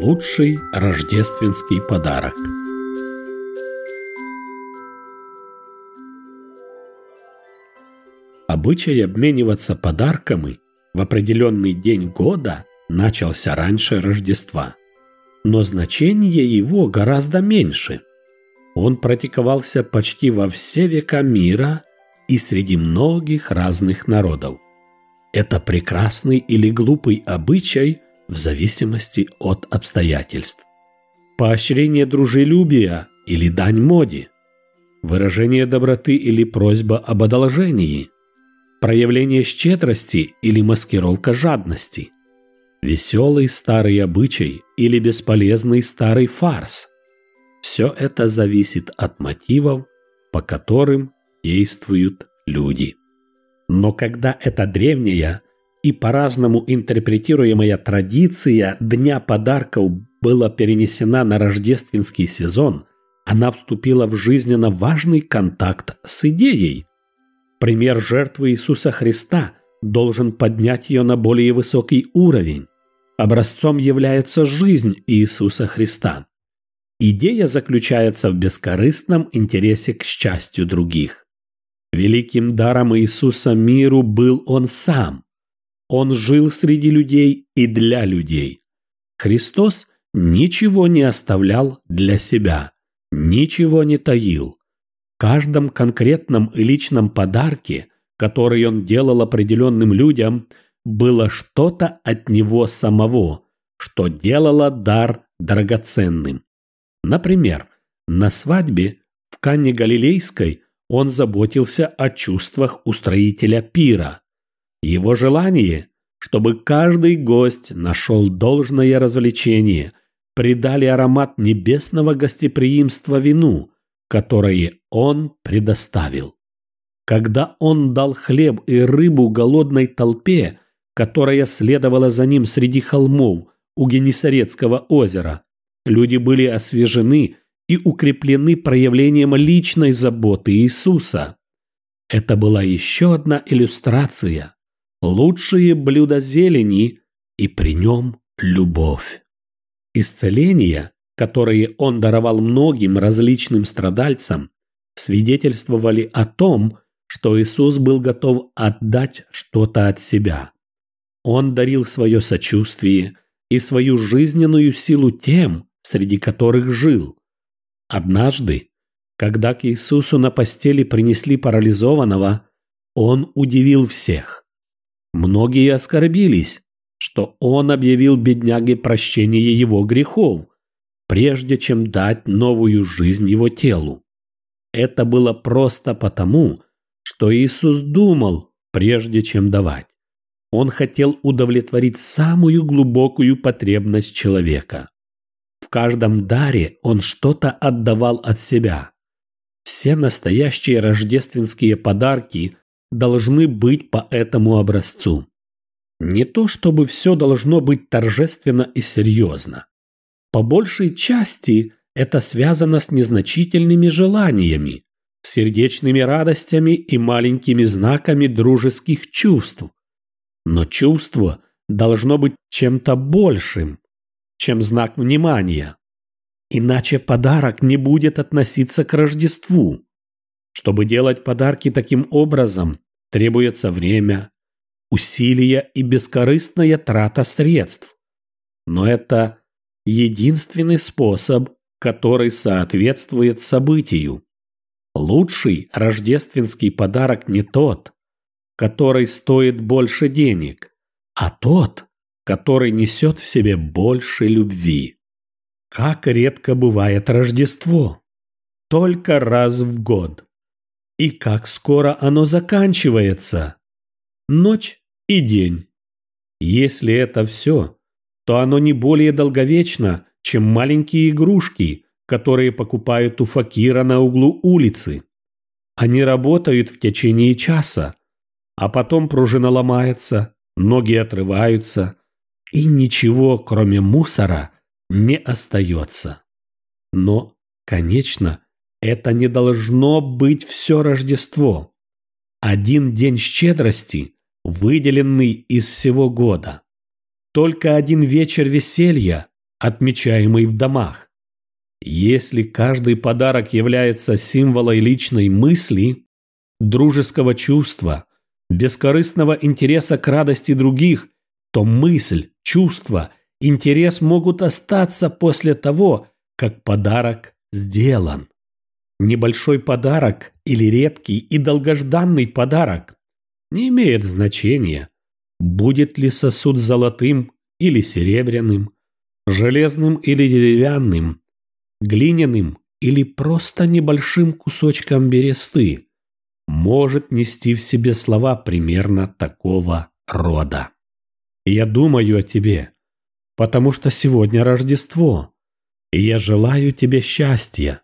Лучший рождественский подарок. Обычай обмениваться подарками в определенный день года начался раньше Рождества, но значение его гораздо меньше. Он практиковался почти во все века мира и среди многих разных народов. Это прекрасный или глупый обычай – в зависимости от обстоятельств. Поощрение дружелюбия или дань моде. Выражение доброты или просьба об одолжении. Проявление щедрости или маскировка жадности. Веселый старый обычай или бесполезный старый фарс. Все это зависит от мотивов, по которым действуют люди. Но когда это древняя, и по-разному интерпретируемая традиция Дня подарков была перенесена на рождественский сезон, она вступила в жизненно важный контакт с идеей. Пример жертвы Иисуса Христа должен поднять ее на более высокий уровень. Образцом является жизнь Иисуса Христа. Идея заключается в бескорыстном интересе к счастью других. Великим даром Иисуса миру был Он сам – он жил среди людей и для людей. Христос ничего не оставлял для себя, ничего не таил. В каждом конкретном и личном подарке, который он делал определенным людям, было что-то от него самого, что делало дар драгоценным. Например, на свадьбе в Канне Галилейской он заботился о чувствах устроителя пира. Его желание, чтобы каждый гость нашел должное развлечение, придали аромат небесного гостеприимства вину, которое он предоставил. Когда он дал хлеб и рыбу голодной толпе, которая следовала за ним среди холмов у Генесарецкого озера, люди были освежены и укреплены проявлением личной заботы Иисуса. Это была еще одна иллюстрация лучшие блюда зелени, и при нем любовь. Исцеления, которые он даровал многим различным страдальцам, свидетельствовали о том, что Иисус был готов отдать что-то от себя. Он дарил свое сочувствие и свою жизненную силу тем, среди которых жил. Однажды, когда к Иисусу на постели принесли парализованного, он удивил всех. Многие оскорбились, что он объявил бедняге прощение его грехов, прежде чем дать новую жизнь его телу. Это было просто потому, что Иисус думал, прежде чем давать. Он хотел удовлетворить самую глубокую потребность человека. В каждом даре он что-то отдавал от себя. Все настоящие рождественские подарки должны быть по этому образцу. Не то чтобы все должно быть торжественно и серьезно. По большей части это связано с незначительными желаниями, сердечными радостями и маленькими знаками дружеских чувств. Но чувство должно быть чем-то большим, чем знак внимания. Иначе подарок не будет относиться к Рождеству. Чтобы делать подарки таким образом, требуется время, усилия и бескорыстная трата средств. Но это единственный способ, который соответствует событию. Лучший рождественский подарок не тот, который стоит больше денег, а тот, который несет в себе больше любви. Как редко бывает Рождество. Только раз в год. И как скоро оно заканчивается? Ночь и день. Если это все, то оно не более долговечно, чем маленькие игрушки, которые покупают у факира на углу улицы. Они работают в течение часа, а потом пружина ломается, ноги отрываются, и ничего, кроме мусора, не остается. Но, конечно, это не должно быть все Рождество. Один день щедрости, выделенный из всего года. Только один вечер веселья, отмечаемый в домах. Если каждый подарок является символом личной мысли, дружеского чувства, бескорыстного интереса к радости других, то мысль, чувство, интерес могут остаться после того, как подарок сделан. Небольшой подарок или редкий и долгожданный подарок не имеет значения, будет ли сосуд золотым или серебряным, железным или деревянным, глиняным или просто небольшим кусочком бересты, может нести в себе слова примерно такого рода. Я думаю о тебе, потому что сегодня Рождество, и я желаю тебе счастья.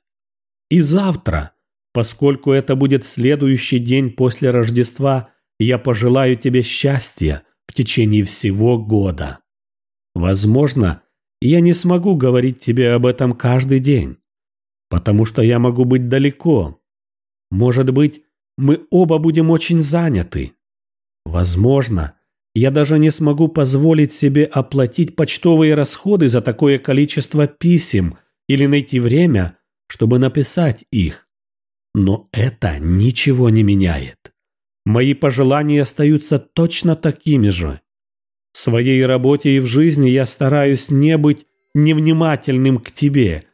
И завтра, поскольку это будет следующий день после Рождества, я пожелаю тебе счастья в течение всего года. Возможно, я не смогу говорить тебе об этом каждый день, потому что я могу быть далеко. Может быть, мы оба будем очень заняты. Возможно, я даже не смогу позволить себе оплатить почтовые расходы за такое количество писем или найти время – чтобы написать их. Но это ничего не меняет. Мои пожелания остаются точно такими же. В своей работе и в жизни я стараюсь не быть невнимательным к тебе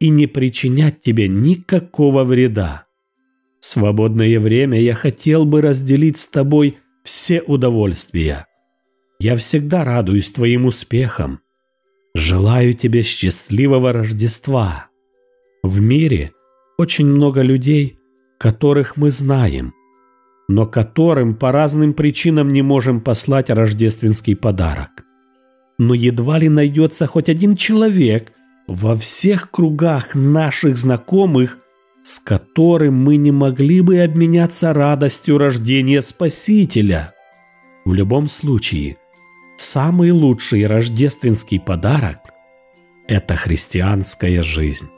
и не причинять тебе никакого вреда. В свободное время я хотел бы разделить с тобой все удовольствия. Я всегда радуюсь твоим успехам. Желаю тебе счастливого Рождества. В мире очень много людей, которых мы знаем, но которым по разным причинам не можем послать рождественский подарок. Но едва ли найдется хоть один человек во всех кругах наших знакомых, с которым мы не могли бы обменяться радостью рождения Спасителя. В любом случае, самый лучший рождественский подарок – это христианская жизнь.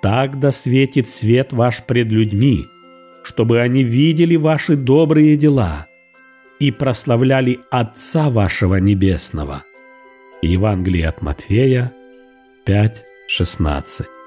Так досветит свет ваш пред людьми, чтобы они видели ваши добрые дела и прославляли Отца вашего Небесного». Евангелие от Матфея 5, 16.